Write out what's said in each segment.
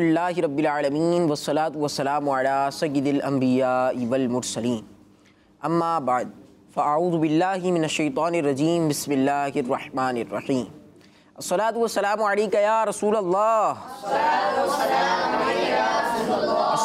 अलहमदिल्ला रबालमीन वसलात वसलाम सैदिलम्बियामरसलिन अम्मा बाद फ़ाउज़बिल्लाशैतरजीम बसमिल्लामानीम सलात वसलाम या रसूल अल्लाह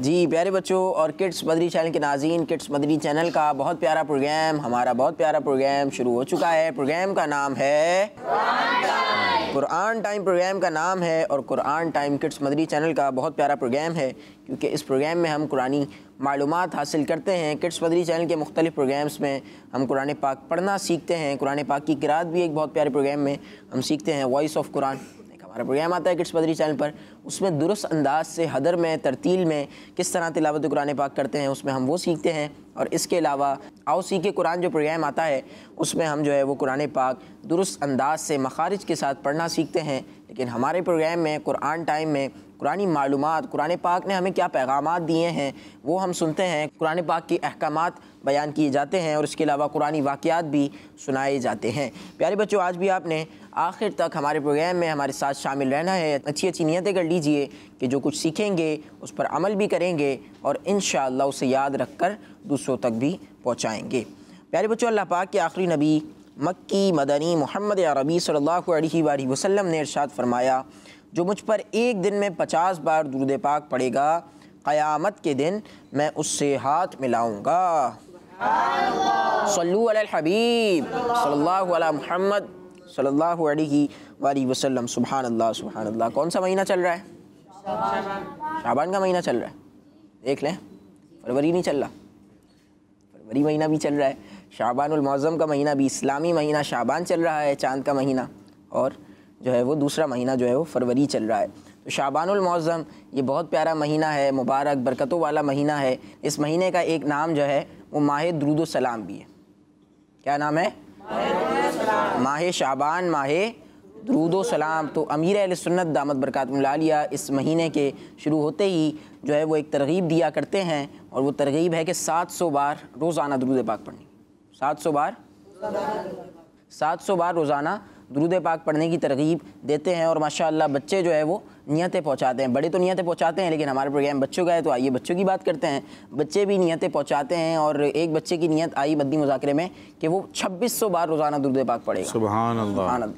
जी प्यारे बच्चों और किड्स मदरी चैनल के नाजीन किड्स मदरी चैनल का बहुत प्यारा प्रोग्राम हमारा बहुत प्यारा प्रोग्राम शुरू हो चुका है प्रोग्राम का नाम है कुरान टाइम प्रोग्राम का नाम है और कुरान टाइम किड्स मदरी चैनल का बहुत प्यारा प्रोग्राम है क्योंकि इस प्रोग्राम में हम कुरानी मालूम हासिल करते हैं किड्स मदरी चैनल के मुख्तलिफ प्रोग्राम्स में हम कुरान पाक पढ़ना सीखते हैं कुरान पाक की किरात भी एक बहुत प्यारे प्रोग्राम में हम सीखते हैं वॉइस ऑफ कुरान हमारा प्रोग्राम आता है किट्स बदरी चैनल पर उसमें दुरुस्त अंदाज से हदर में तरतील में किस तरह तिलावत कुरान पाक करते हैं उसमें हम वो सीखते हैं और इसके अलावा आओ सीखे कुरान जो प्रोग्राम आता है उसमें हम जो है वो कुरान पाक दुरुस्त अंदाज से मखारिज के साथ पढ़ना सीखते हैं लेकिन हमारे प्रोग्राम में कुरान टाइम में कुरानी मालूम कुरान पाक ने हमें क्या पैगाम दिए हैं वो हम सुनते हैं कुरान पाक के अहकाम बयान किए जाते हैं और इसके अलावा कुरानी वाक़ात भी सुनाए जाते हैं प्यारे बच्चों आज भी आपने आखिर तक हमारे प्रोग्राम में हमारे साथ शामिल रहना है अच्छी अच्छी नीयतें कर लीजिए कि जो कुछ सीखेंगे उस पर अमल भी करेंगे और इन उसे याद रख कर दूसरों तक भी पहुँचाएँगे प्यारे बच्चों अल्लाह पाक के आखिरी नबी मक्की मदनी मोहम्मद अरबी सल्लल्लाहु अलैहि वसल्लम ने इरशाद फरमाया जो मुझ पर एक दिन में पचास बार दुरुद पाक पड़ेगा क़यामत के दिन मैं उससे हाथ मिलाऊँगा सल्लू हबीब सल्लल्लाहु अलैहि मोहम्मद वसल्लम सुबहान अल्लाह सुबहान अल्लाह कौन सा महीना चल रहा है शाबान का महीना चल रहा है देख लें फरवरी नहीं चल रहा फरवरी महीना भी चल रहा है शाबान का महीना भी इस्लामी महीना शाबान चल रहा है चांद का महीना और जो है वो दूसरा महीना जो है वो फरवरी चल रहा है तो शाबानमौज़म ये बहुत प्यारा महीना है मुबारक बरकतों वाला महीना है इस महीने का एक नाम जो है वो माह द्रुद सलाम भी है क्या नाम है माह शाबान माह दरूद सलाम तो अमीर सुन्नत दामद बरकतमलिया इस महीने के शुरू होते ही जो है वो एक तरगीब दिया करते हैं और वो तरगीब है कि सात सौ बार रोज़ाना दरूद पाक पढ़नी सात सौ बार सात सौ बार रोज़ाना दरूद पाक पढ़ने की तरगीब देते हैं और माशा बच्चे जो है वो नियतें पहुँचाते हैं बड़े तो नियतें पहुँचाते हैं लेकिन हमारे प्रोग्राम बच्चों का है तो आइए बच्चों की बात करते हैं बच्चे भी नियतें पहुँचाते हैं और एक बच्चे की नीयत आई बद्दी मुजाकरे में कि वो छब्बीस सौ बार रोज़ाना दुरुद पाक पढ़ेगा सुबहान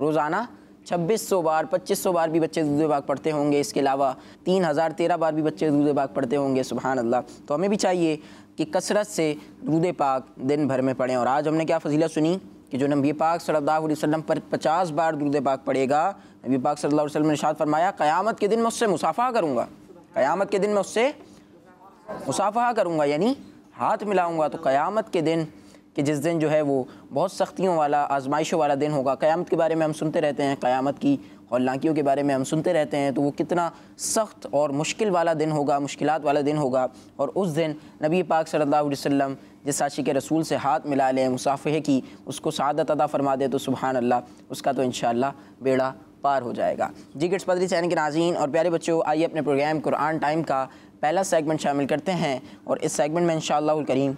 रोज़ाना छब्बीस सौ बार पच्चीस सौ बार भी बच्चे दूध बाग पढ़ते होंगे इसके अलावा तीन हज़ार तेरह बार भी बच्चे दूध बाग पढ़ते होंगे सुबहान अल्लाह तो हमें भी चाहिए कि कसरत से दूध पाक दिन भर में पढ़ें और आज हमने क्या फ़जीला सुनी कि जो नबी पाक सल्लल्लाहु अलैहि वसल्लम पर पचास बार दुरुद पाक पड़ेगा नबी पाक सल्लल्लाहु अलैहि वसल्लम ने शाद फरमाया क़यामत के दिन मैं उससे मुसाफ़ा करूँगा क़यामत के दिन मैं उससे मुसाफ़ा करूँगा यानी हाथ मिलाऊँगा तो क़यामत के दिन कि जिस दिन जो है वो बहुत सख्तियों वाला आजमाइशों वाला दिन होगा क़यामत के बारे में हम सुनते रहते हैं क़यामत की हौलाकियों के बारे में हम सुनते रहते हैं तो वो कितना सख्त और मुश्किल वाला दिन होगा मुश्किल वाला दिन होगा और उस दिन नबी पाक सल्लल्लाहु अलैहि वसल्लम जिस साशी के रसूल से हाथ मिला लें मुसाफ़े की उसको सदत अदा फरमा दे तो सुबहान अल्लाह उसका तो इन बेड़ा पार हो जाएगा जी गिट्स पदरी चैन के नाजीन और प्यारे बच्चों आइए अपने प्रोग्राम कुरान टाइम का पहला सेगमेंट शामिल करते हैं और इस सेगमेंट में इन करीम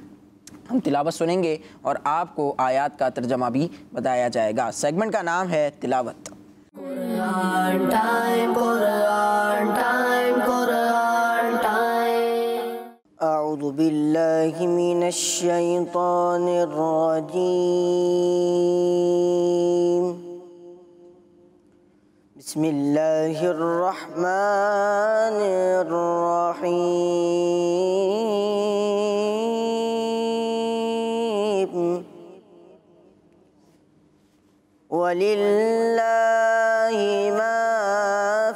हम तिलावत सुनेंगे और आपको आयात का तर्जमा भी बताया जाएगा सेगमेंट का नाम है तिलावत أعوذ بالله من الشيطان الرجيم بسم الله الرحمن الرحيم ولله ما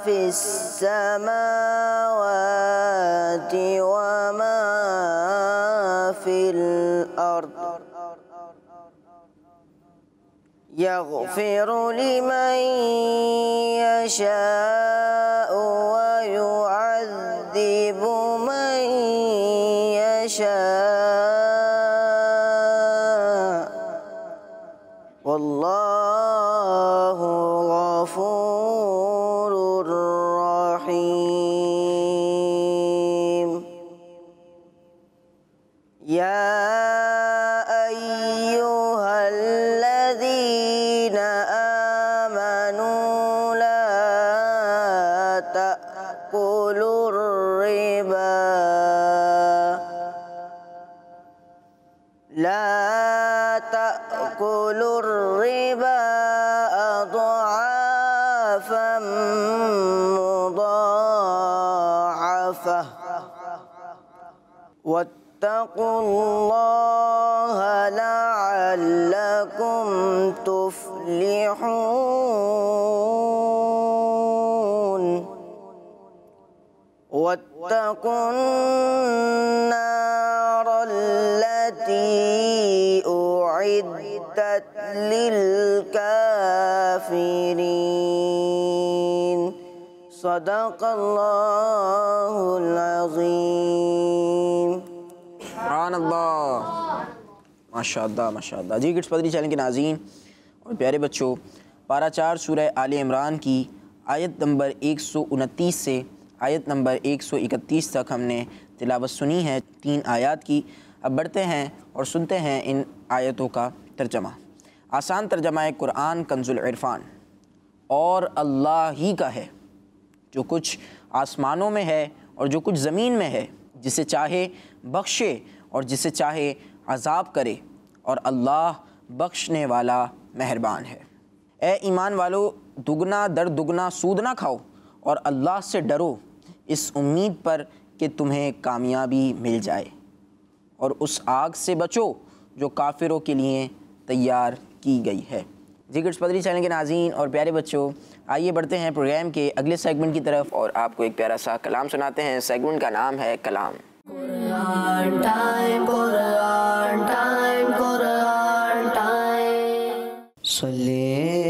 في السماوات يغفر لمن يشاء ويعذب من يشاء والله غفور رحيم يا اتقوا الله لعلكم تفلحون واتقوا النار التي أعدت للكافرين صدق الله العظيم माशादा माशादा जी किट्स पदरी चैनल के नाजीन और प्यारे बच्चों पारा चार सूरह आल इमरान की आयत नंबर एक सौ उनतीस से आयत नंबर एक सौ इकतीस तक हमने तिलावत सुनी है तीन आयात की अब बढ़ते हैं और सुनते हैं इन आयतों का तर्जमा आसान तर्जमा कुरान कंजुल इरफान और अल्लाह ही का है जो कुछ आसमानों में है और जो कुछ ज़मीन में है जिसे चाहे बख्शे और जिसे चाहे अजाब करे और अल्लाह बख्शने वाला मेहरबान है ए ईमान वालों दुगना दर दुगना सूद ना खाओ और अल्लाह से डरो इस उम्मीद पर कि तुम्हें कामयाबी मिल जाए और उस आग से बचो जो काफिरों के लिए तैयार की गई है जी गिट्स पदरी चैनल के नाजीन और प्यारे बच्चों आइए बढ़ते हैं प्रोग्राम के अगले सेगमेंट की तरफ और आपको एक प्यारा सा कलाम सुनाते हैं सेगमेंट का नाम है कलाम Quran time, Quran time, Quran time. Salih.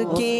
again.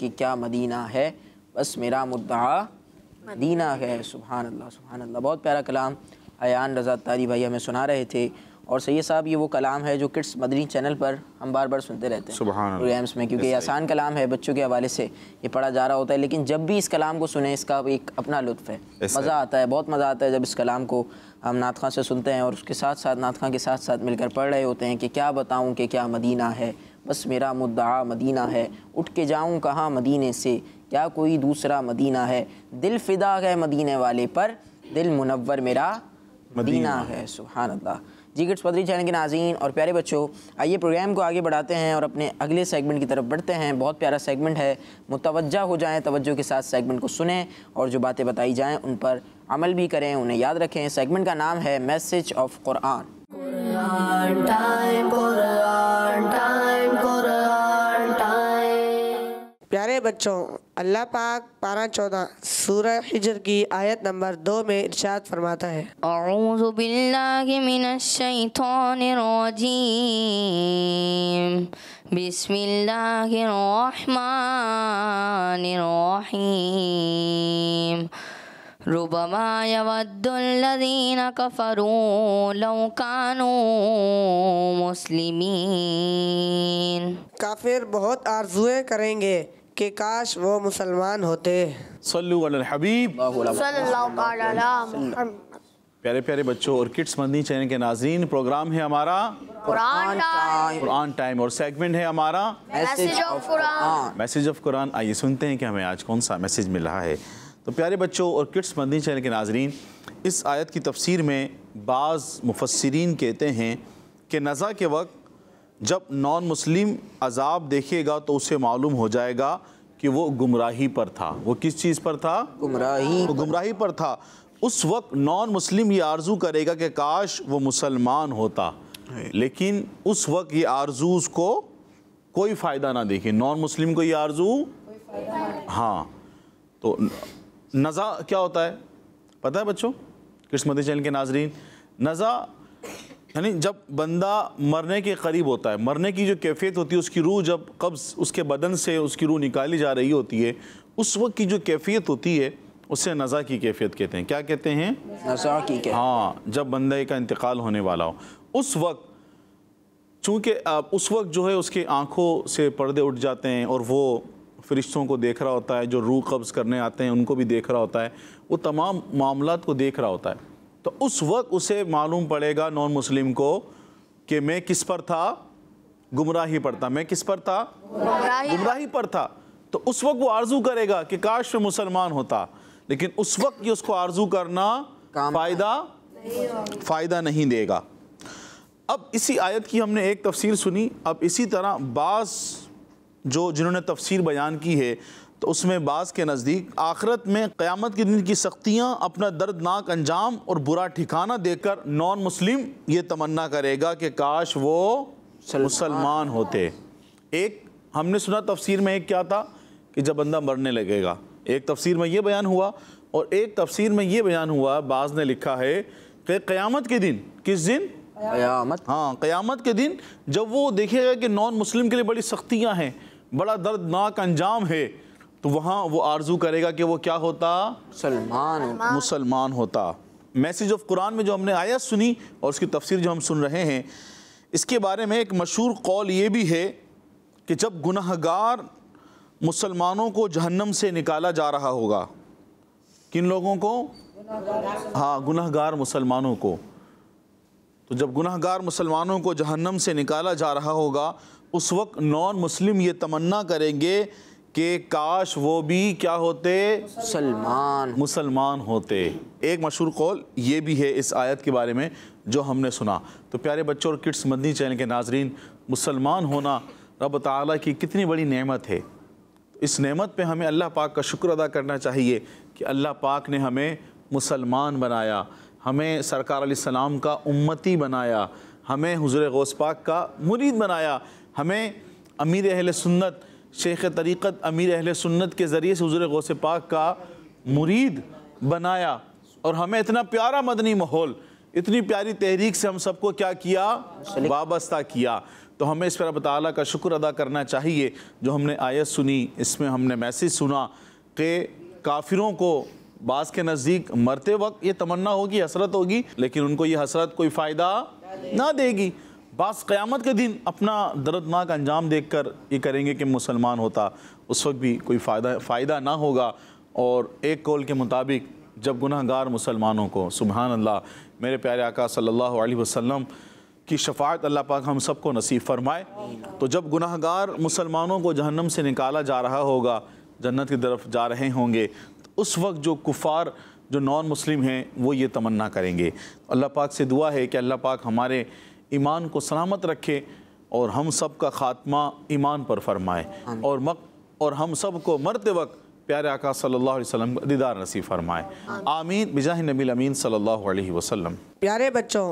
कि क्या मदीना है बस मेरा मुद्दा मदीना है सुबहान अल्लाह सुबहान अल्लाह बहुत प्यारा कलाम अन रज़ा तारी भाई हमें सुना रहे थे और सैद साहब ये वो कलाम है जो किड्स मदनी चैनल पर हम बार बार सुनते रहते हैं प्रोग्राम्स में क्योंकि आसान कलाम है बच्चों के हवाले से ये पढ़ा जा रहा होता है लेकिन जब भी इस कलाम को सुने इसका एक अपना लुत्फ़ है मज़ा आता है बहुत मज़ा आता है जब इस कलाम को हम नात खां से सुनते हैं और उसके साथ साथ नात खां के साथ साथ मिलकर पढ़ रहे होते हैं कि क्या बताऊँ कि क्या मदीना है बस मेरा मुद्दा मदीना है उठ के जाऊँ कहाँ मदीने से क्या कोई दूसरा मदीना है दिल फिदा है मदीने वाले पर दिल मुनवर मेरा मदीना है सुबहान अल्लाह जी गिट्स पदरी चैनल के नाजीन और प्यारे बच्चों आइए प्रोग्राम को आगे बढ़ाते हैं और अपने अगले सेगमेंट की तरफ बढ़ते हैं बहुत प्यारा सेगमेंट है मुतवजा हो जाएं तवज्जो के साथ सेगमेंट को सुने और जो बातें बताई जाएं उन पर अमल भी करें उन्हें याद रखें सेगमेंट का नाम है मैसेज ऑफ कुरान बच्चों अल्लाह पाक पारा चौदह सूरह हिजर की आयत नंबर दो में इरशाद फरमाता है अऊज़ बिल्लाहिमिनश्शैतानिर्रजीम बिस्मिल्लाहिर्रहमानिर्रहीम रुबमा यवद्दुल्लज़ीन कफरू लौ कानू मुस्लिमीन काफिर बहुत आरजुएं करेंगे कि काश वो मुसलमान होते हबीब प्यारे प्यारे बच्चों और किड्स मंदी चैनल के नाजरीन प्रोग्राम है हमारा कुरान टाइम और सेगमेंट है हमारा मैसेज ऑफ कुरान आइए सुनते हैं कि हमें आज कौन सा मैसेज मिल रहा है तो प्यारे बच्चों और किड्स मंदी चैनल के नाजरीन इस आयत की तफसीर में बाज़ मुफसरीन कहते हैं कि नज़ा के वक्त जब नॉन मुस्लिम अजाब देखेगा तो उसे मालूम हो जाएगा कि वो गुमराही पर था वो किस चीज़ पर था गुमराही तो गुमराही पर था उस वक्त नॉन मुस्लिम ये आरजू करेगा कि काश वो मुसलमान होता लेकिन उस वक्त ये आरजू उसको कोई फ़ायदा ना देखे नॉन मुस्लिम को ये आरजू हाँ तो नज़ा क्या होता है पता है बच्चों किस्मत चैन के नाजरीन नज़ा यानी जब बंदा मरने के करीब होता है मरने की जो कैफियत होती है उसकी रूह जब कब्ज़ उसके बदन से उसकी रूह निकाली जा रही होती है उस वक्त की जो कैफियत होती है उससे नज़ा की कैफियत कहते हैं क्या कहते हैं नज़ा की कैफियत हाँ जब बंदे का इंतकाल होने वाला हो उस वक्त चूँकि उस वक्त जो है उसके आँखों से पर्दे उठ जाते हैं और वो फरिश्तों को देख रहा होता है जो रूह कब्ज़ करने आते हैं उनको भी देख रहा होता है वो तमाम मामला को देख रहा होता है तो उस वक्त उसे मालूम पड़ेगा नॉन मुस्लिम को कि मैं किस पर था गुमराही पर था मैं किस पर था गुमराही पर था तो उस वक्त वो आरजू करेगा कि काश में मुसलमान होता लेकिन उस वक्त ये उसको आरजू करना फ़ायदा फ़ायदा नहीं देगा अब इसी आयत की हमने एक तफसीर सुनी अब इसी तरह बास जो जिन्होंने तफसीर बयान की है तो उसमें बाज़ के नज़दीक आखरत में क़्यामत के दिन की सख्तियाँ अपना दर्दनाक अंजाम और बुरा ठिकाना देकर नॉन मुस्लिम ये तमन्ना करेगा कि काश वो मुसलमान होते एक हमने सुना तफसीर में एक क्या था कि जब बंदा मरने लगेगा एक तफसीर में ये बयान हुआ और एक तफसीर में ये बयान हुआ बाज़ ने लिखा है कि क़्यामत के दिन किस दिन क़यामत हाँ क़यामत के दिन जब वो देखेगा कि नॉन मुस्लिम के लिए बड़ी सख्तियाँ हैं बड़ा दर्दनाक अंजाम है तो वहाँ वो आरजू करेगा कि वो क्या होता मुसलमान मुसलमान होता मैसेज ऑफ कुरान में जो हमने आया सुनी और उसकी तफसीर जो हम सुन रहे हैं इसके बारे में एक मशहूर कौल ये भी है कि जब गुनाहगार मुसलमानों को जहन्नम से निकाला जा रहा होगा किन लोगों को हाँ गुनाहगार मुसलमानों को तो जब गुनाहगार मुसलमानों को जहन्नम से निकाला जा रहा होगा उस वक्त नॉन मुस्लिम ये तमन्ना करेंगे कि काश वो भी क्या होते मुसलमान मुसलमान होते एक मशहूर कौल ये भी है इस आयत के बारे में जो हमने सुना तो प्यारे बच्चों और किड्स मदनी चैनल के नाजरीन मुसलमान होना रब ताला की कितनी बड़ी नेमत है इस नेमत पे हमें अल्लाह पाक का शुक्र अदा करना चाहिए कि अल्लाह पाक ने हमें मुसलमान बनाया हमें सरकार सलाम का उम्मती बनाया हमें हजर गौस पाक का मुरीद बनाया हमें अमीर अहल सुन्नत शेख तरीक़त अमीर अहल सुन्नत के ज़रिए से हजर गौसे पाक का मुरीद बनाया और हमें इतना प्यारा मदनी माहौल इतनी प्यारी तहरीक से हम सबको क्या किया वाबस्ता किया तो हमें इस पर अब ताली का शुक्र अदा करना चाहिए जो हमने आयत सुनी इसमें हमने मैसेज सुना कि काफिरों को बास के नज़दीक मरते वक्त ये तमन्ना होगी हसरत होगी लेकिन उनको ये हसरत कोई फ़ायदा ना देगी बास क़्यामत के दिन अपना दर्दनाक अंजाम देख कर ये करेंगे कि मुसलमान होता उस वक्त भी कोई फ़ायदा फ़ायदा ना होगा और एक कौल के मुताबिक जब गुनाहगार मुसलमानों को सुबहान अल्लाह मेरे प्यारे आका सल्लल्लाहु अलैहि वसल्लम की शफात अल्लाह पाक हम सबको नसीब फरमाए तो जब गुनाहगार मुसलमानों को जहन्नम से निकाला जा रहा होगा जन्नत की तरफ जा रहे होंगे तो उस वक्त जो कुफार जो नॉन मुस्लिम हैं वो ये तमन्ना करेंगे अल्लाह पाक से दुआ है कि अल्लाह पाक हमारे ईमान को सलामत रखे और हम सब का ख़ात्मा ईमान पर फरमाए और मक और हम सब को मरते वक्त प्यारे आका सल्लल्लाहु अलैहि वसल्लम का दीदार नसीब फरमाए आमीन बिजाह नबी अमीन सल्लल्लाहु अलैहि वसल्लम प्यारे बच्चों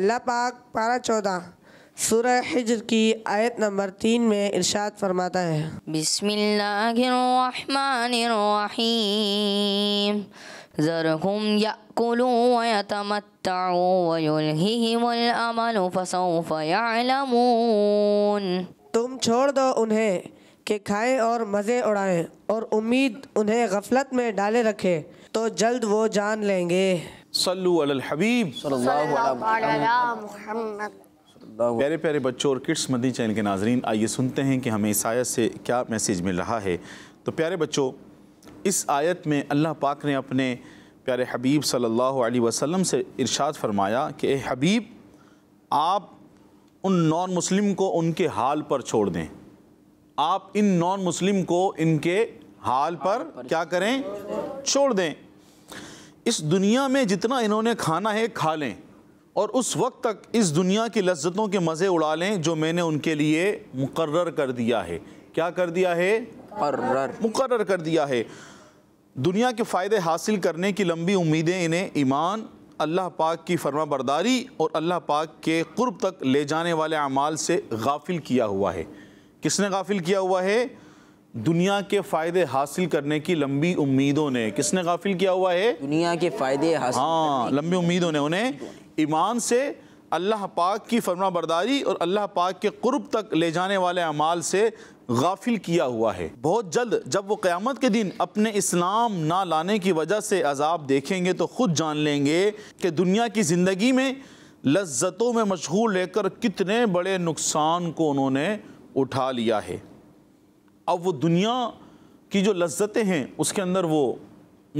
अल्लाह पाक पारा चौदह सूरह हिजर की आयत नंबर तीन में इरशाद फरमाता है बिस्मिल्लाहिर्रहमानिर्रहीम ذرهم يأكلوا ويتمتعوا ويلهيهم الأمل فسوف يعلمون तुम छोड़ दो उन्हें कि खाएं और मज़े उड़ाएं और उम्मीद उन्हें गफलत में डाले रखें तो जल्द वो जान लेंगे सल्लु अलल हबीब प्यारे प्यारे बच्चों और किड्स मदी चैनल के नाजरन आइए सुनते हैं कि हमें इस आयत से क्या मैसेज मिल रहा है तो प्यारे बच्चों इस आयत में अल्लाह पाक ने अपने प्यारे हबीब सल्लल्लाहु अलैहि वसल्लम से इरशाद फरमाया कि हबीब आप उन नॉन मुस्लिम को उनके हाल पर छोड़ दें आप इन नॉन मुस्लिम को इनके हाल पर क्या करें छोड़ दें इस दुनिया में जितना इन्होंने खाना है खा लें और उस वक्त तक इस दुनिया की लज्जतों के मज़े उड़ा लें जो मैंने उनके लिए मुकर्र कर दिया है क्या कर दिया है मुकर्र कर दिया है दुनिया के फ़ायदे हासिल करने की लंबी उम्मीदें इन्हें ईमान अल्लाह पाक की फर्मा बरदारी और अल्लाह पाक के कुर्ब तक ले जाने वाले अमाल से गाफिल किया हुआ है किसने गाफिल किया हुआ है दुनिया के फ़ायदे हासिल करने की लंबी उम्मीदों ने किसने गाफिल किया हुआ है दुनिया के फ़ायदे हाँ लंबी उम्मीदों ने उन्हें ईमान से अल्लाह पाक की फरमा बरदारी और अल्लाह पाक के क़ुरब तक ले जाने वाले अमाल से गाफिल किया हुआ है बहुत जल्द जब वो क़्यामत के दिन अपने इस्लाम ना लाने की वजह से अजाब देखेंगे तो ख़ुद जान लेंगे कि दुनिया की ज़िंदगी में लज्जतों में मशगूल लेकर कितने बड़े नुकसान को उन्होंने उठा लिया है अब वो दुनिया की जो लज्जतें हैं उसके अंदर वो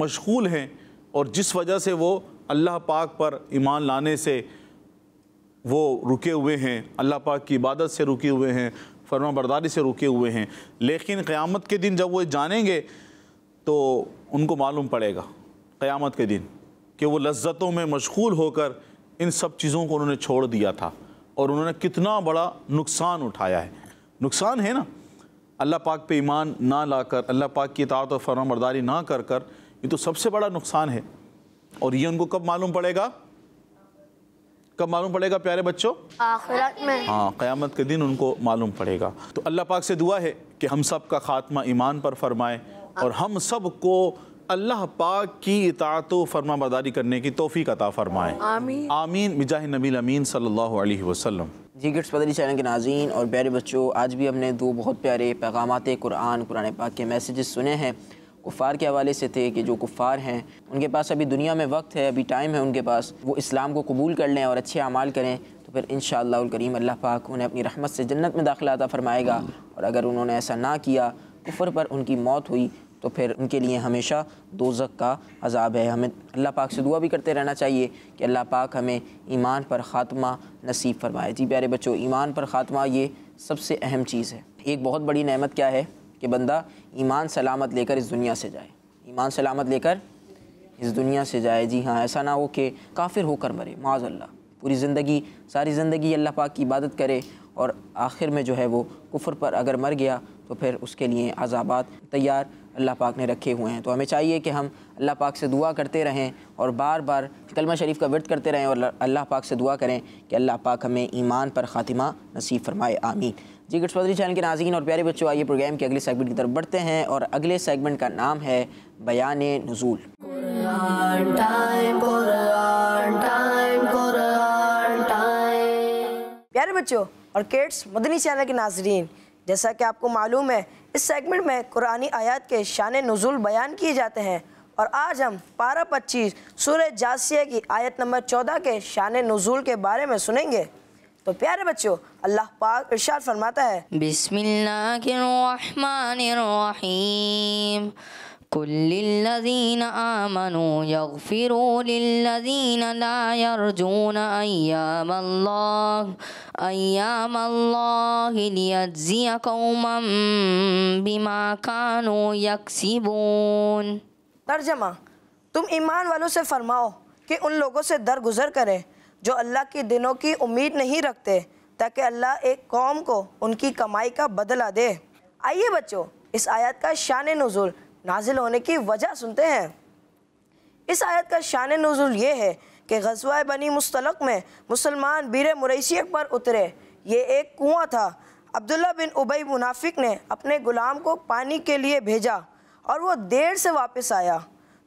मशगूल हैं और जिस वजह से वो अल्लाह पाक पर ईमान लाने से वो रुके हुए हैं अल्लाह पाक की इबादत से रुके हुए हैं फर्मा बरदारी से रुके हुए हैं लेकिन क़्यामत के दिन जब वो जानेंगे तो उनको मालूम पड़ेगा क़्यामत के दिन कि वो लज्जतों में मशगूल होकर इन सब चीज़ों को उन्होंने छोड़ दिया था और उन्होंने कितना बड़ा नुकसान उठाया है नुकसान है ना अल्लाह पाक पे ईमान ना लाकर अल्लाह पाक की इतात और फर्मा बरदारी ना कर कर ये तो सबसे बड़ा नुकसान है और ये उनको कब मालूम पड़ेगा कब मालूम पड़ेगा प्यारे बच्चों आखिरत में हाँ क़यामत के दिन उनको मालूम पड़ेगा तो अल्लाह पाक से दुआ है कि हम सब का खात्मा ईमान पर फरमाए और हम सब को अल्लाह पाक की इतात फरमा बरदारी करने की तोफ़ी अता फरमाए आमीन आमीन मिजाह नबी अमीन सल्लल्लाहु अलैहि वसल्लम जी गिट्स पदरी चैनल के नाजीन और प्यारे बच्चों आज भी हमने दो बहुत प्यारे पैगाम कुरान कुरान पाक के मैसेजेस सुने हैं कुफ़ार के हवाले से थे कि जो कुफ़ार हैं उनके पास अभी दुनिया में वक्त है अभी टाइम है उनके पास वो इस्लाम को कबूल कर लें और अच्छे अमाल करें तो फिर इन करीम अल्लाह पाक उन्हें अपनी रहमत से जन्नत में दाखिला अदा फ़रमाएगा और अगर उन्होंने ऐसा ना किया कुफर पर उनकी मौत हुई तो फिर उनके लिए हमेशा दोजक का अजाब है हमें अल्लाह पाक से दुआ भी करते रहना चाहिए कि अल्लाह पाक हमें ईमान पर ख़ात्मा नसीब फरमाए जी प्यारे बच्चों ईमान पर ख़ात्मा ये सबसे अहम चीज़ है एक बहुत बड़ी नमत क्या है कि बंदा ईमान सलामत लेकर इस दुनिया से जाए ईमान सलामत लेकर इस दुनिया से जाए जी हाँ ऐसा ना हो कि काफिर होकर मरे माजल्ला पूरी ज़िंदगी सारी ज़िंदगी अल्लाह पाक की इबादत करे और आखिर में जो है वो कुफर पर अगर मर गया तो फिर उसके लिए आज़ाबाद तैयार अल्लाह पाक ने रखे हुए हैं तो हमें चाहिए कि हम अल्लाह पाक से दुआ करते रहें और बार बार कलमा शरीफ का वर्त करते रहें और अल्लाह पाक से दुआ करें कि अल्लाह पाक हमें ईमान पर ख़ातिमा नसीब फरमाए आमीन जी गुड सदरी चैनल के नाजीन और प्यारे बच्चों आइए प्रोग्राम के अगले सेगमेंट की तरफ बढ़ते हैं और अगले सेगमेंट का नाम है बयान नजूल प्यारे बच्चों और किड्स मदनी चैनल के नाजरीन जैसा कि आपको मालूम है इस सेगमेंट में कुरानी आयात के शान नजूल बयान किए जाते हैं और आज हम पारा पच्चीस सूर्य जासिया की आयत नंबर चौदह के शान नजूल के बारे में सुनेंगे तो प्यारे बच्चों अल्लाह पाक इरशाद फरमाता है बिस्मिल्लाहिर्रहमानिर्रहीम तर्जमा तुम ईमान वालों से फरमाओ कि उन लोगों से दर गुजर करें जो अल्लाह के दिनों की उम्मीद नहीं रखते ताकि अल्लाह एक कौम को उनकी कमाई का बदला दे आइए बच्चों इस आयत का शान नज़ुल नाजिल होने की वजह सुनते हैं इस आयत का शान नज़ुल ये है कि गजवा बनी मुस्तलक में मुसलमान बीर मुरैसी पर उतरे ये एक कुआँ था अब्दुल्ला बिन उबई मुनाफिक ने अपने ग़ुलाम को पानी के लिए भेजा और वो देर से वापस आया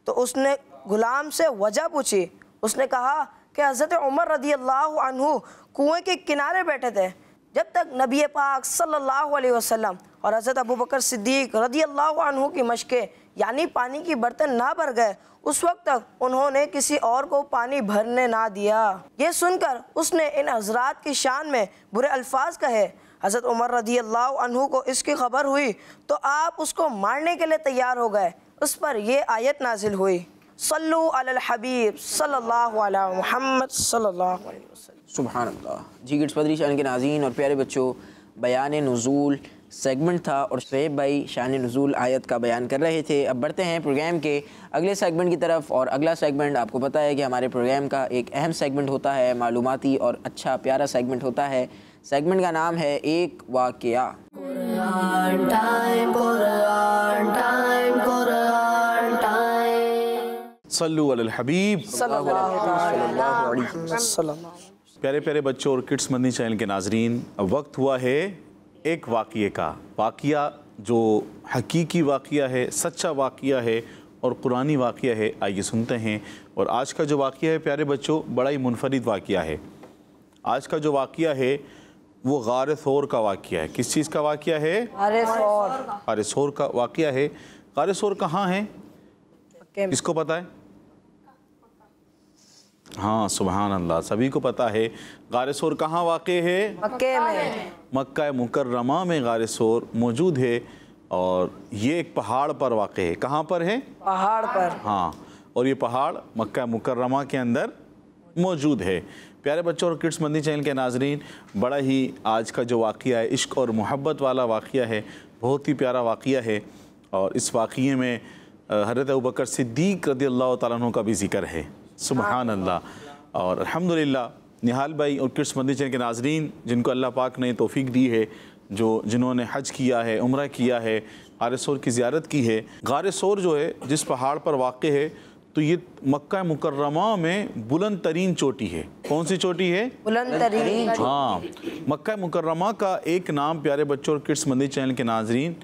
तो उसने ग़ुलाम से वजह पूछी उसने कहा कि हज़रत उमर रदी अल्लाह कुएँ के किनारे बैठे थे जब तक नबी पाक सल्लल्लाहु अलैहि वसल्लम और हज़रत अबू बकर सिद्दीक रदी अल्लाह की मशक़ें यानी पानी की बर्तन ना भर गए उस वक्त तक उन्होंने किसी और को पानी भरने ना दिया ये सुनकर उसने इन हजरात की शान में बुरे अल्फाज कहे हज़रत उमर रदी अल्लाह को इसकी खबर हुई तो आप उसको मारने के लिए तैयार हो गए उस पर यह आयत नाजिल हुई जी गिट्स पदरी शान के नाजीन और प्यारे बच्चों बयान नज़ूल सेगमेंट था और शेब भाई शान नज़ूल आयत का बयान कर रहे थे अब बढ़ते हैं प्रोग्राम के अगले सेगमेंट की तरफ और अगला सेगमेंट आपको पता है कि हमारे प्रोग्राम का एक अहम सेगमेंट होता है मालूमती और अच्छा प्यारा सेगमेंट होता है सेगमेंट का नाम है एक वाक़ हबीब प्यारे प्यारे बच्चों और किड्स मंदी चैनल के नाजरीन अब वक्त हुआ है एक वाक्य का वाक़ जो हकीकी वाक़ है सच्चा वाक़ है और कुरानी वाक़ है आइए सुनते हैं और आज का जो वाक़ है प्यारे बच्चों बड़ा ही मुनफरद वाक़ है आज का जो वाक़ है वो गार शोर का वाक़ है किस चीज़ का वाक़ है गार शोर का वाक़ है गार शोर कहाँ है किसको पता है हाँ सुबहान अल्लाह सभी को पता है गारसोर कहाँ वाक़ है मक्के में मक्का मुकर्रमा में गारसोर मौजूद है और ये एक पहाड़ पर वाक़ है कहाँ पर है पहाड़ पर हाँ और ये पहाड़ मक्का मुकर्रमा के अंदर मौजूद है प्यारे बच्चों और किड्स मंदी चैनल के नाजरीन बड़ा ही आज का जो वाक़ है इश्क और मोहब्बत वाला वाक़ है बहुत ही प्यारा वाक़ है और इस वाक़े में हरत अबकर सिद्दीक रदी अल्लाह तु का भी जिक्र है सुबहान अल्लाह और अल्हम्दुलिल्लाह निहाल भाई और क्रिस मंदिर चैन के नाजरीन जिनको अल्लाह पाक ने तोफ़ी दी है जो जिन्होंने हज किया है उम्र किया है गार सोर की ज्यारत की है गार सोर जो है जिस पहाड़ पर वाक़ है तो ये मक्का मुकर्रमा में बुलंद तरीन चोटी है कौन सी चोटी है बुलंद तरीन हाँ मक्का मुकर्रमा का एक नाम प्यारे बच्चों और किड्स मंदिर चैनल के नाजरीन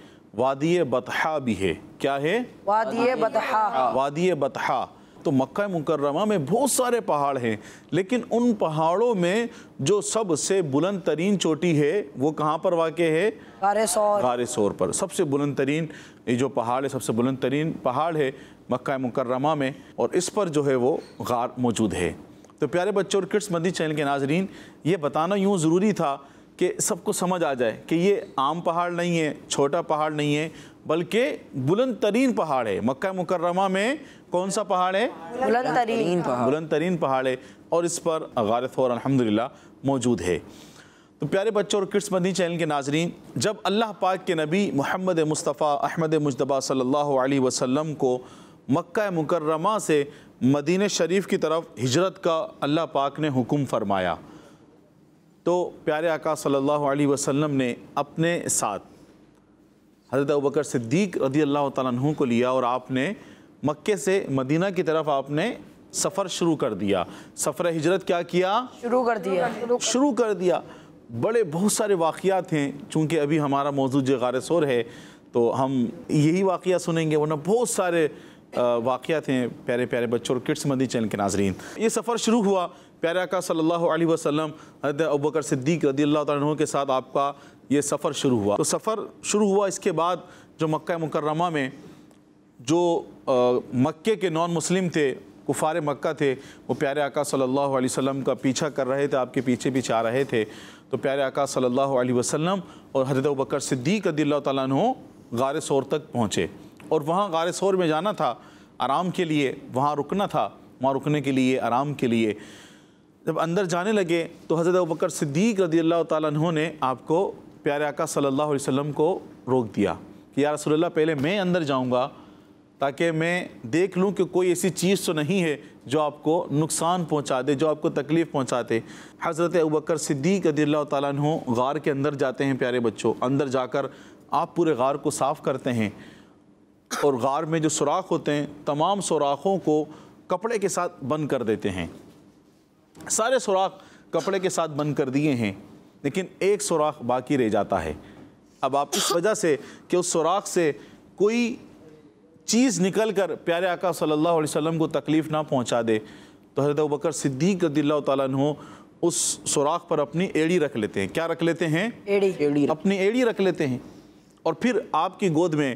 वादी बतहा भी है क्या है वादी बतहा वादी बतहा तो मक्का मुकर्रमा में बहुत सारे पहाड़ हैं लेकिन उन पहाड़ों में जो सबसे बुलंद तरीन चोटी है वो कहाँ पर वाक़ है गारेसोर पर सबसे बुलंद तरीन ये जो पहाड़ है सबसे बुलंद तरीन पहाड़ है मक्का मुकर्रमा में और इस पर जो है वो गार मौजूद है तो प्यारे बच्चों और किड्स मदी चैनल के नाजरीन ये बताना यूँ ज़रूरी था कि सबको समझ आ जाए कि ये आम पहाड़ नहीं है छोटा पहाड़ नहीं है बल्कि बुलंद तरीन पहाड़ है मक्का मुकर्रमा में कौन सा पहाड़ है बुलंद तरीन पहाड़ बुलंद तरीन पहाड़ है और इस पर गारत और अलहमदिल्ला मौजूद है तो प्यारे बच्चों और किड्स मदनी चैनल के नाजरीन जब अल्लाह पाक के नबी मोहम्मद मुस्तफ़ा अहमद मुशतबा सल्ला वसम को मक्का मुकर्रमा से मदीन शरीफ की तरफ हिजरत का अल्लाह पाक ने हुक्म फरमाया तो प्यारे आका सल्लल्लाहु अलैहि वसल्लम ने अपने साथ हज़रत अबकर सिद्दीक रदी अल्लाह तु को लिया और आपने मक्के से मदीना की तरफ आपने सफ़र शुरू कर दिया सफ़र हिजरत क्या किया शुरू कर दिया शुरू कर दिया बड़े बहुत सारे वाक़ात हैं चूँकि अभी हमारा मौजूद जो शोर है तो हम यही वाक़ सुनेंगे वरना बहुत सारे वाक़ात हैं प्यारे प्यारे बच्चों और किड्स मदी चैनल के नाजरीन ये सफ़र शुरू हुआ प्यारा का सल्लल्लाहु अलैहि वसल्लम हजरत अबकर सिद्दीक रदी अल्लाह तुम के साथ आपका ये सफ़र शुरू हुआ तो सफ़र शुरू हुआ इसके बाद जो मक्का मुकरमा में जो मक्के के नॉन मुस्लिम थे कुफार मक्का थे वो प्यारे आका सल्लल्लाहु अलैहि वसल्लम का पीछा कर रहे थे आपके पीछे पीछे आ रहे थे तो प्यारे आका सल्लल्लाहु अलैहि वसल्लम और हजरत बकर सिद्दीक रदील्ला तु गार शोर तक पहुँचे और वहाँ गार सोर में जाना था आराम के लिए वहाँ रुकना था वहाँ रुकने के लिए आराम के लिए जब अंदर जाने लगे तो हज़रत बकर सिद्दीक रदी अल्लाह तु ने आपको प्यारे आका सल्ला वसम को रोक दिया कि यार रसोल्ला पहले मैं अंदर जाऊँगा ताकि मैं देख लूँ कि कोई ऐसी चीज़ तो नहीं है जो आपको नुकसान पहुँचा दे जो आपको तकलीफ़ पहुँचा दे हज़रत अबकर सिद्दीक अदिल्ला तु गार के अंदर जाते हैं प्यारे बच्चों अंदर जाकर आप पूरे गार को साफ़ करते हैं और गार में जो सुराख होते हैं तमाम सुराखों को कपड़े के साथ बंद कर देते हैं सारे सुराख कपड़े के साथ बंद कर दिए हैं लेकिन एक सुराख बाकी रह जाता है अब आप इस वजह से कि उस सुराख से कोई चीज़ निकल कर प्यारे आका सल्लल्लाहु अलैहि वसल्लम को तकलीफ़ ना पहुंचा दे तो हज़रत बकर सिद्दीक रदील्ला तु उस सुराख पर अपनी एड़ी रख लेते हैं क्या रख लेते हैं एड़ी एड़ी अपनी एड़ी रख लेते हैं और फिर आपकी गोद में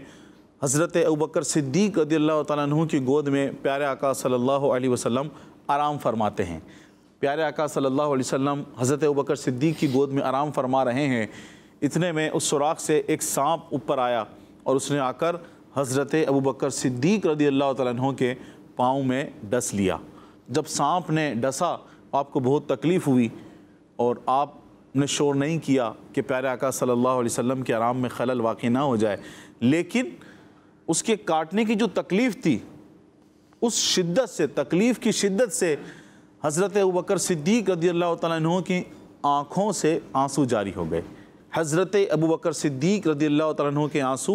हज़रत अबकर सिद्दीक रदी तु की गोद में प्यारे आका सल्लल्लाहु अलैहि वसल्लम आराम फरमाते हैं प्यारे आका सल्लल्लाहु अलैहि वसल्लम हज़रत अबकर सिद्दीक की गोद में आराम फरमा रहे हैं इतने में उस सुराख से एक सांप ऊपर आया और उसने आकर हज़रत अबू बकर सिद्दीक रदी अल्लाह तहों के पाँव में डस लिया जब सांप ने डसा आपको बहुत तकलीफ़ हुई और आपने शोर नहीं किया कि प्यारे आका सल्लल्लाहु अलैहि वसल्लम के आराम में खलल वाक़ ना हो जाए लेकिन उसके काटने की जो तकलीफ़ थी उस शिद्दत से तकलीफ़ की शिद्दत से हज़रत अबू बकर सिद्दीक रदी अल्लाह तहों की आँखों से आंसू जारी हो गए हज़रत अबू बकर सिद्दीक रदी अल्लाह तु के आंसू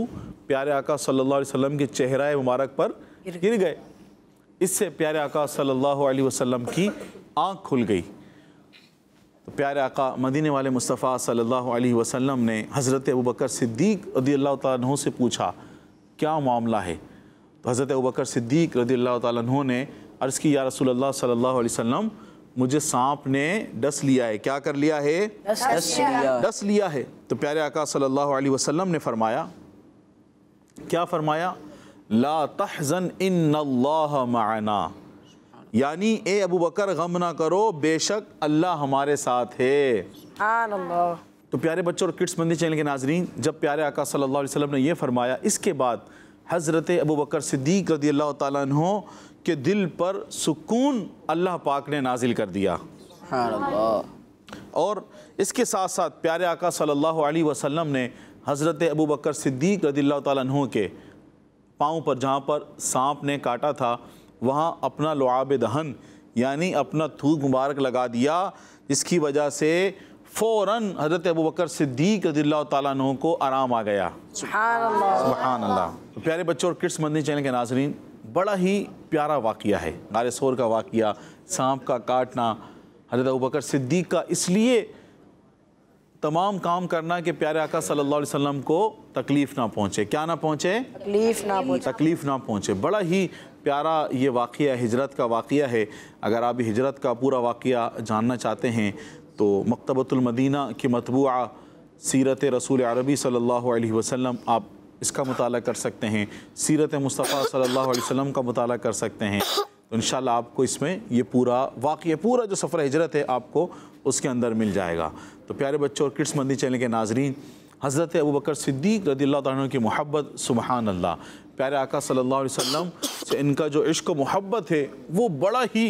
प्यारे आका सल्लल्लाहु अलैहि वसल्लम के चेहरा मुबारक पर गिर गए इससे प्यारे आका सल्लल्लाहु अलैहि वसल्लम की आँख खुल गई तो प्यारे आका मदीने वाले मुस्तफ़ा सल्लल्लाहु अलैहि वसल्लम ने हज़रत अबू बकर सिद्दीक रदी अल्लाह तु से पूछा क्या मामला है तो हज़रत अबू बकर सिद्दीक रदी अल्लाह तु ने अर्ज़ की या रसूल सल्ला वसम मुझे सांप ने डस लिया है क्या कर लिया है डस, डस लिया डस लिया है तो प्यारे आका सल्लल्लाहु अलैहि वसल्लम ने फरमाया क्या फरमाया ला तहजन इन माना यानी ए अबू बकर गम ना करो बेशक अल्लाह हमारे साथ है तो प्यारे बच्चों और किड्स मंदिर चैनल के नाजरीन जब प्यारे आका सल्लल्लाहु अलैहि वसल्लम ने यह फरमाया इसके बाद हज़रत अबू बकर सिद्दीक रदी अल्लाह तु के दिल पर सुकून अल्लाह पाक ने नाजिल कर दिया और इसके साथ साथ प्यारे आका सल्लल्लाहु अलैहि वसल्लम ने हज़रत अबू बकर सिद्दीक रदी के पाँव पर जहाँ पर सांप ने काटा था वहाँ अपना लुआब दहन यानी अपना थूक मुबारक लगा दिया इसकी वजह से फ़ौर हज़रत अबू बकर सिद्दीक रदी को आराम आ गया सुबहान अल्लाह तो प्यारे बच्चों और किड्स मंदिर चैनल के नाजरीन बड़ा ही प्यारा वाक़ है गारसोर का वाक़ सांप का काटना हजरत अबकर सिद्दीक का इसलिए तमाम काम करना कि प्यारे आका सल्लल्लाहु अलैहि वसल्लम को तकलीफ़ ना पहुँचे क्या ना पहुँचे तकलीफ़ ना पहुँचे तकलीफ़ ना पहुँचे बड़ा ही प्यारा ये वाक़ हिजरत का वाक़ है अगर आप हिजरत का पूरा वाक़ जानना चाहते हैं तो मकतबतुलमदीना की मतबूा सीरत रसूल अरबी सल्ला वसम आप इसका मताल कर सकते हैं सीरत मुस्तफ़ा सल्ला वसम का मताल कर सकते हैं तो इन आपको इसमें ये पूरा वाक़ पूरा जो सफ़र हजरत है आपको उसके अंदर मिल जाएगा तो प्यारे बच्चों और किड्स मंदी चैनल के नाजरीन हज़रत अबू बकर सिद्दीक रदी तु की मोहब्बत सुबहान अल्लाह प्यारे आका सल्लल्लाहु अलैहि वसल्लम से इनका जो इश्क मोहब्बत है वो बड़ा ही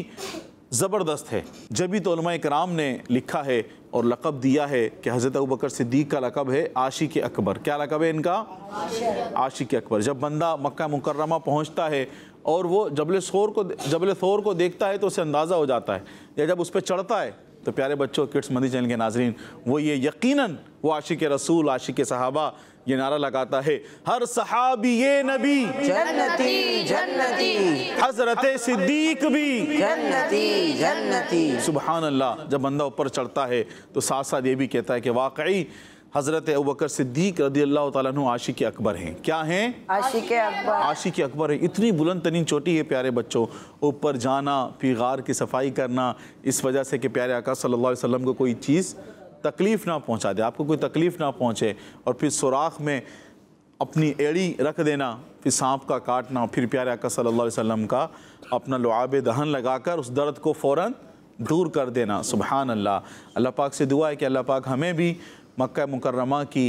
ज़बरदस्त है जब भी तो कराम ने लिखा है और लकब दिया है कि हज़रत अबू बकर सिद्दीक का लकब है आशी के अकबर क्या लकब है इनका आशी के अकबर जब बंदा मक्का मुकर्रमा पहुंचता है और वो जबल शोर को जबल शोर को देखता है तो उसे अंदाज़ा हो जाता है या जब उस पर चढ़ता है तो प्यारे बच्चों किड्स मंदी चैनल के नाजरीन वो ये यकीनन वो आशिक रसूल आशिक सहाबा ये नारा लगाता है हर सहाबी ये नबी जन्नती जन्नती हजरत सिद्दीक भी जन्नती जन्नती सुबह अल्लाह जब बंदा ऊपर चढ़ता है तो साथ साथ ये भी कहता है कि वाकई हज़रत अबकर सिद्दीक रदी अल्लाह तु आशिक अकबर हैं क्या हैं आशिक अकबर आशिक अकबर है इतनी बुलंद तरीन चोटी है प्यारे बच्चों ऊपर जाना फिर गार की सफाई करना इस वजह से कि प्यारे आका सल्लल्लाहु अलैहि वसल्लम को कोई चीज़ तकलीफ़ ना पहुंचा दे आपको कोई तकलीफ़ ना पहुंचे और फिर सुराख में अपनी एड़ी रख देना फिर सांप का काटना फिर प्यारे आका सल्लल्लाहु अलैहि वसल्लम का अपना लुआब दहन लगाकर उस दर्द को फ़ौर दूर कर देना सुबहान अल्लाह अल्लाह पाक से दुआ है कि अल्लाह पाक हमें भी मक् मुकरमा की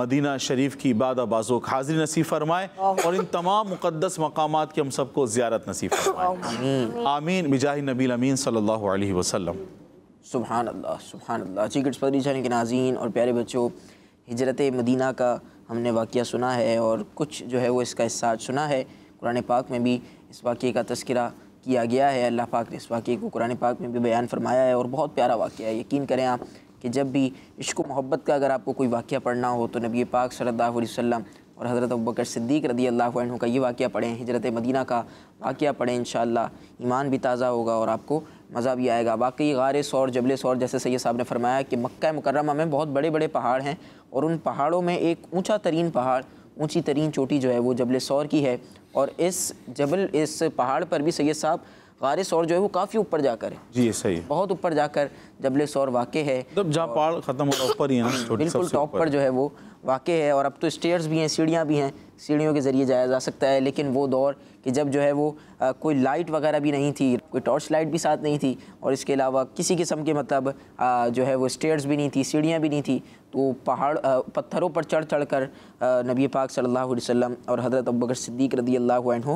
मदीना शरीफ की बाद बाजो हाजिर नसीब फरमाए और इन तमाम मुक़दस मकाम की हम सबको ज़्यारत नसीब फरमाए आमीन बिजाही नबी अमीन सल्लल्लाहु अलैहि वसल्लम सुबहान अल्लाह सुबहान अल्लाह जी गिट्स पदरी के नाजीन और प्यारे बच्चों हिजरत मदीना का हमने वाक़ सुना है और कुछ जो है वो इसका हिस्सा सुना है कुरान पाक में भी इस वाक़े का तस्करा किया गया है अल्लाह पाक ने इस वाक़े को कुरान पाक में भी बयान फरमाया है और बहुत प्यारा वाक़ है यकीन करें आप कि जब भी इश्क मोहब्बत का अगर आपको कोई वाक़ पढ़ना हो तो नबी पाक सल्ला वसम और हज़रत अबकर सिद्दीक रदी अल्लाह का ये वाक़ पढ़ें हजरत मदीना का वाक़ पढ़ें इन ईमान भी ताज़ा होगा और आपको मज़ा भी आएगा बाकी गार सौर जबल सौर जैसे सैद साहब ने फरमाया कि मक्का मुकरमा में बहुत बड़े बड़े पहाड़ हैं और उन पहाड़ों में एक ऊँचा तरीन पहाड़ ऊँची तरीन चोटी जो है वो जबल सौर की है और इस जबल इस पहाड़ पर भी सैद साहब गार सौर जो है वो काफ़ी ऊपर जाकर है जी सही बहुत ऊपर जाकर जबल सौर वाक़ है जब मतलब जहाँ पहाड़ ख़त्म हो रहा ऊपर ही बिल्कुल टॉप पर जो है वो वाकई है और अब तो स्टेयर्स भी हैं सीढ़ियाँ भी हैं सीढ़ियों के ज़रिए जाया जा सकता है लेकिन वो दौर कि जब जो है वो आ, कोई लाइट वगैरह भी नहीं थी कोई टॉर्च लाइट भी साथ नहीं थी और इसके अलावा किसी किस्म के मतलब आ, जो है वो स्टेयर्स भी नहीं थी सीढ़ियाँ भी नहीं थी तो पहाड़ पत्थरों पर चढ़ चढ़ कर नबी पाक सल्लल्लाहु अलैहि वसल्लम और हज़रत अबकर सिद्दीक रदी अल्लाह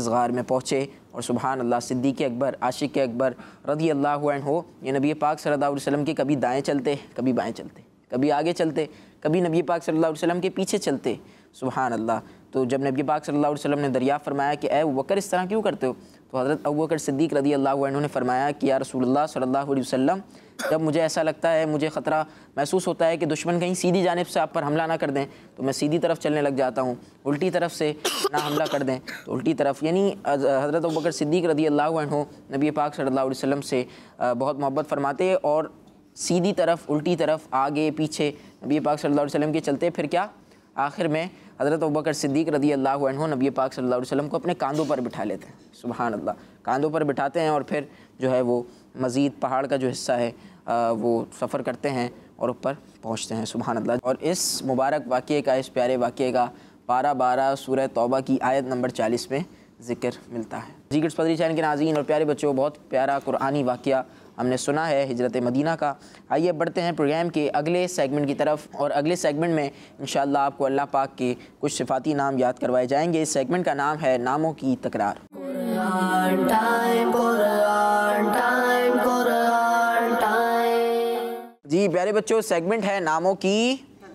इस गार में पहुँचे और सुबहान अल्लाह सिद्दीक अकबर आशिक अकबर रदी अल्लाह हो ये नबी पाक सल्लल्लाहु अलैहि वसल्लम के कभी दाएँ चलते कभी बाएँ चलते कभी आगे चलते कभी नबी पाक सल्लल्लाहु अलैहि वसल्लम के पीछे चलते सुबहान अल्लाह तो जब नबी पाक सल्लल्लाहु अलैहि वसल्लम ने दरिया फरमाया कि ए वकर इस तरह क्यों करते हो तो हज़रत अबूकर सिद्दीक रदी अल्लाह ने फरमाया कि या रसूलुल्लाह सल्लल्लाहु अलैहि वसल्लम जब मुझे ऐसा लगता है मुझे ख़तरा महसूस होता है कि दुश्मन कहीं सीधी जानब से आप पर हमला ना कर दें तो मैं सीधी तरफ चलने लग जाता हूँ उल्टी तरफ से ना हमला कर दें तो उल्टी तरफ यानी हज़रत अबकर सिद्दीक रदी अल्लाह नबी पाक सल्ला वसम से बहुत मोहब्बत फरमाते और सीधी तरफ उल्टी तरफ आगे पीछे नबी पाक सल्लल्लाहु अलैहि वसल्लम के चलते फिर क्या आखिर में हज़रत अबकर सिद्दीक रदी अल्लाह नबी पाक सल्लल्लाहु अलैहि वसल्लम को अपने कांधों पर बिठा लेते हैं सुबहान अल्लाह कांधों पर बिठाते हैं और फिर जो है वो मज़ीद पहाड़ का जो हिस्सा है वो सफ़र करते हैं और ऊपर पहुँचते हैं सुबहान अल्लाह और इस मुबारक वाक़े का इस प्यारे वाक़े का बारह बारह सूरह तौबा की आयत नंबर चालीस में ज़िक्र मिलता है जिक्र पदरी चैन के नाजीन और प्यारे बच्चों बहुत प्यारा कुरानी वाक़ हमने सुना है हिजरत मदीना का आइए बढ़ते हैं प्रोग्राम के अगले सेगमेंट की तरफ और अगले सेगमेंट में इन आपको अल्लाह पाक के कुछ सिफाती नाम याद करवाए जाएंगे इस सेगमेंट का नाम है नामों की तकरार जी प्यारे बच्चों सेगमेंट है नामों की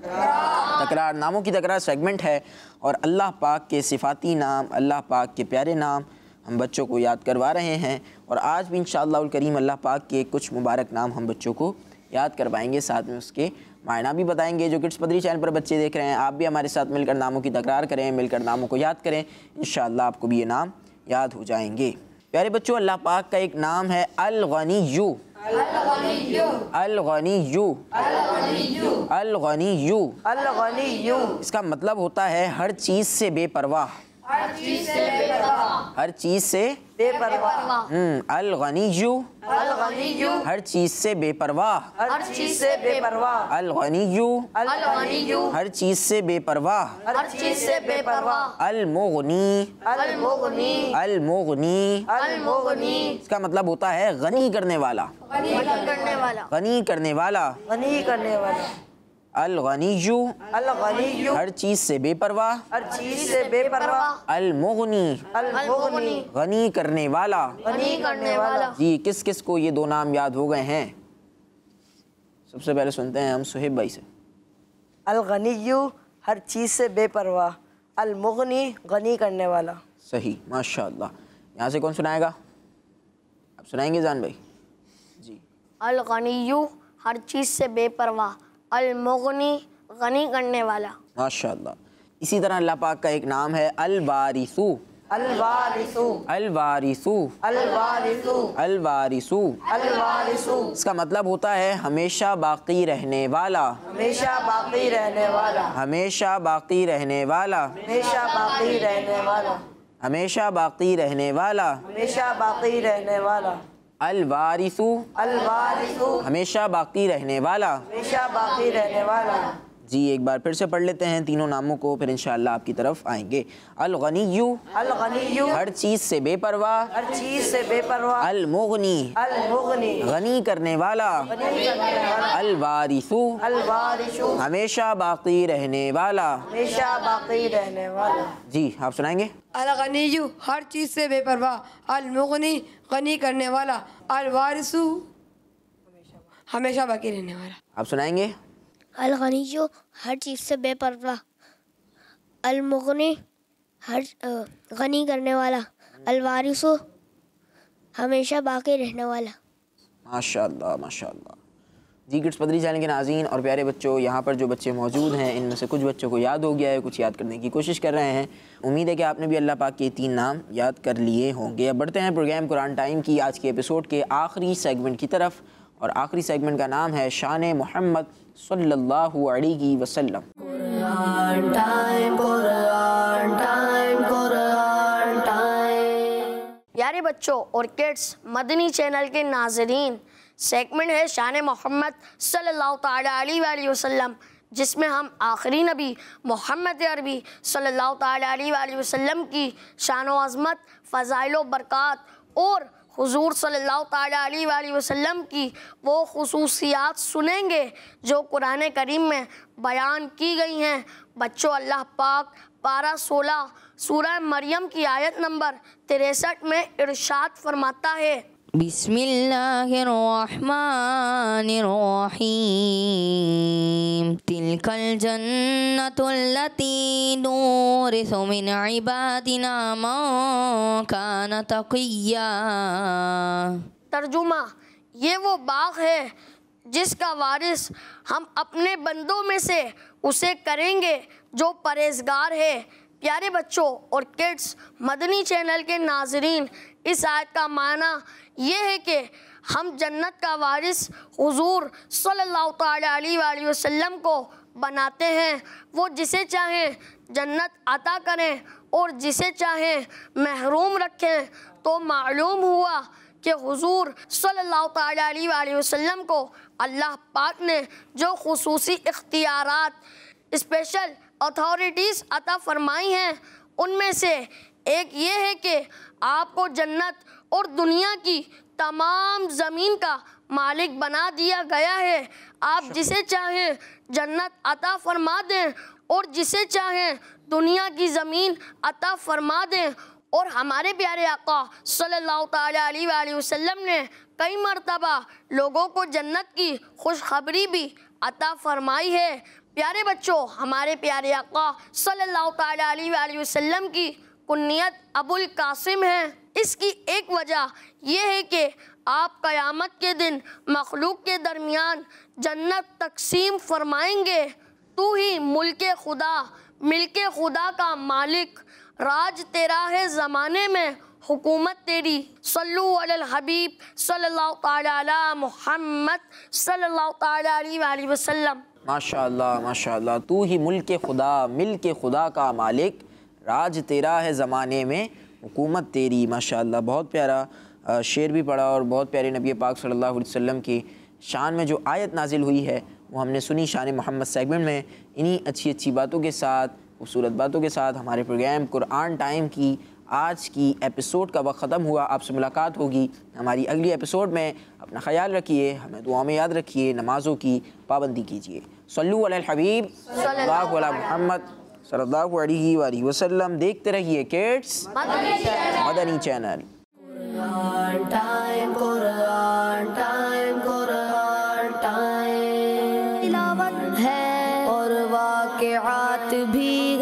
तकरार नामों की तकरार सेगमेंट है और अल्लाह पाक के सिफाती नाम अल्लाह पाक के प्यारे नाम हम बच्चों को याद करवा रहे हैं और आज भी इन करीम अल्लाह पाक के कुछ मुबारक नाम हम बच्चों को याद करवाएंगे साथ में उसके मायना भी बताएंगे जो किड्स पदरी चैनल पर बच्चे देख रहे हैं आप भी हमारे साथ मिलकर नामों की तकरार करें मिलकर नामों को याद करें इन आपको भी ये नाम याद हो जाएंगे प्यारे बच्चों अल्लाह पाक का एक नाम है गनी यू गनी यू गनी यू इसका मतलब होता है हर चीज़ से बेपरवाह हर चीज से बेपरवाह हर चीज से बेपरवाह हम्म, अल गनीजू अल गनीजू हर चीज से बेपरवाह हर चीज से बेपरवाह अल गनीजू अल गनीजू हर चीज से बेपरवाह हर चीज से बेपरवाह अल मुगनी अल मुगनी अल मुगनी अल मुगनी इसका मतलब होता है गनी करने वाला गनी करने वाला गनी करने वाला गनी करने वाला अलगनीजू अलगनीजू हर चीज से बेपरवाह हर चीज से बेपरवाह अलमुगनी अलमुगनी गनी करने वाला गनी करने वाला जी किस किस को ये दो नाम याद हो गए हैं सबसे पहले सुनते हैं हम सुहेब भाई से अलगनीजू हर चीज से बेपरवाह अलमुगनी गनी करने वाला सही माशाल्लाह यहाँ से कौन सुनाएगा आप सुनाएंगे जान भाई जी अलगनीजू हर चीज से बेपरवाह अलमोगनी गनी करने वाला माशा इसी तरह अल्लाह पाक का एक नाम है अलबारिसू अलवारिसू अलवारिसू अलवारिसू अलवारिसू अलवारिसू इसका मतलब होता है हमेशा बाकी रहने वाला हमेशा बाकी रहने वाला हमेशा बाकी रहने वाला हमेशा बाकी रहने वाला हमेशा बाकी रहने वाला हमेशा बाकी रहने वाला अलवारिसु अलवारिसु हमेशा बाकी रहने वाला हमेशा बाकी रहने वाला जी एक बार फिर से पढ़ लेते हैं तीनों नामों को फिर इंशाल्लाह आपकी तरफ आएंगे अल अल अलगनीयू हर चीज़ से बेपरवाह हर चीज़ से बेपरवाह अल मुगनी अल मुगनी गनी करने वाला अल वारिसु अल वारिसु हमेशा बाकी रहने वाला हमेशा बाकी रहने वाला जी आप सुनाएंगे अल अलगनीयू हर चीज़ से बेपरवाह अल मुगनी गनी करने वाला वारिसु हमेशा बाकी रहने वाला आप सुनाएंगे अलगनी जो हर चीज़ से बेपरवाह मुगनी हर गनी करने वाला वारिसु हमेशा बाकी रहने वाला माशा माशा जी किट्स पदरी चैनल के नाजीन और प्यारे बच्चों यहाँ पर जो बच्चे मौजूद हैं इनमें से कुछ बच्चों को याद हो गया है कुछ याद करने की कोशिश कर रहे हैं उम्मीद है कि आपने भी अल्लाह पाक के तीन नाम याद कर लिए होंगे अब बढ़ते हैं प्रोग्राम कुरान टाइम की आज के एपिसोड के आखिरी सेगमेंट की तरफ और आखिरी सेगमेंट का नाम है शान मोहम्मद सल्ला वसलम यारे बच्चों और किड्स मदनी चैनल के नाजरीन सेगमेंट है शान मोहम्मद सल्लल्लाहु अलैहि वसल्लम जिसमें हम आखिरी नबी मोहम्मद अरबी सल्लल्लाहु अलैहि वसल्लम की शान अज़मत फ़ज़ाइल बरक़ात और हुजूर सल्लल्लाहु अलैहि वसल्लम की वो खसूसियात सुनेंगे जो कुरान करीम में बयान की गई हैं बच्चों अल्लाह पाक पारा सोलह सूरह मरियम की आयत नंबर तिरसठ में इरशाद फरमाता है بسم الله الرحمن الرحيم تلك الجنة التي نورث من तर्जुमा ये वो बाग है जिसका वारिस हम अपने बंदों में से उसे करेंगे जो परहेजगार है प्यारे बच्चों और किड्स मदनी चैनल के नाजरीन इस आयत का माना ये है कि हम जन्नत का वारिस हुजूर सल्लल्लाहु अलैहि वसल्लम को बनाते हैं वो जिसे चाहें जन्नत अता करें और जिसे चाहें महरूम रखें तो मालूम हुआ कि हुजूर सल्लल्लाहु अलैहि वसल्लम को अल्लाह पाक ने जो खसूसी इख्तियारत स्पेशल अथॉरिटीज़ अता फरमाई हैं उनमें से एक ये है कि आपको जन्नत और दुनिया की तमाम ज़मीन का मालिक बना दिया गया है आप जिसे चाहें जन्नत अता फरमा दें और जिसे चाहें दुनिया की ज़मीन अता फरमा दें और हमारे प्यारे आका सल्लल्लाहु अलैहि वसल्लम ने कई मरतबा लोगों को जन्नत की खुशखबरी भी अता फरमाई है प्यारे बच्चों हमारे प्यारे आका सल्लल्लाहु अलैहि वसल्लम की कुन्नीत अबुल कासिम हैं इसकी एक वजह यह है कि आप क़यामत के दिन मखलूक के दरमियान जन्नत तकसीम फरमाएंगे तू ही मुल्क खुदा मिल्क खुदा का मालिक राज तेरा है ज़माने में हुकूमत तेरी सल्लु अलल हबीब सल्लल्लाहु अला मोहम्मद सल्लल्लाहु ताला अलैहि वसल्लम माशाल्लाह माशाल्लाह तू ही मुल्क खुदा मिल्क खुदा का मालिक राज तेरा है ज़माने में हुकूमत तेरी माशा बहुत प्यारा शेर भी पढ़ा और बहुत प्यारे नबी पाक सल्लल्लाहु अलैहि वसल्लम की शान में जो आयत नाजिल हुई है वो हमने सुनी शान मोहम्मद सेगमेंट में इन्हीं अच्छी अच्छी बातों के साथ खूबसूरत बातों के साथ हमारे प्रोग्राम कुरान टाइम की आज की एपिसोड का वक्त ख़त्म हुआ आपसे मुलाकात होगी हमारी अगली एपिसोड में अपना ख्याल रखिए हमें दुआ में याद रखिए नमाज़ों की पाबंदी कीजिए सल्लू हबीब मोहम्मद सल्लल्लाहु अलैहि वसल्लम देखते रहिए किड्स मदनी चैनल भी